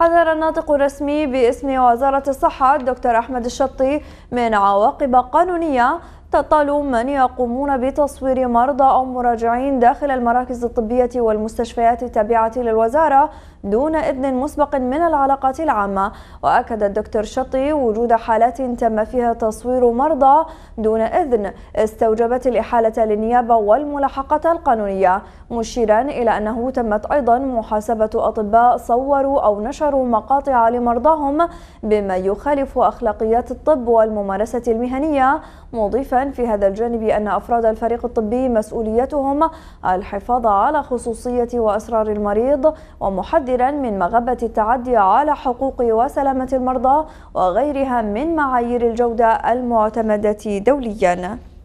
حذر الناطق الرسمي باسم وزارة الصحة الدكتور أحمد الشطي من عواقب قانونية تطال من يقومون بتصوير مرضى أو مراجعين داخل المراكز الطبية والمستشفيات التابعة للوزارة دون إذن مسبق من العلاقات العامة وأكد الدكتور شطي وجود حالات تم فيها تصوير مرضى دون إذن استوجبت الإحالة للنيابة والملاحقة القانونية مشيرا إلى أنه تمت أيضا محاسبة أطباء صوروا أو نشروا مقاطع لمرضاهم بما يخالف أخلاقيات الطب والممارسة المهنية مضيفا في هذا الجانب أن أفراد الفريق الطبي مسؤوليتهم الحفاظ على خصوصية وأسرار المريض ومحذرا من مغبة التعدي على حقوق وسلامة المرضى وغيرها من معايير الجودة المعتمدة دوليا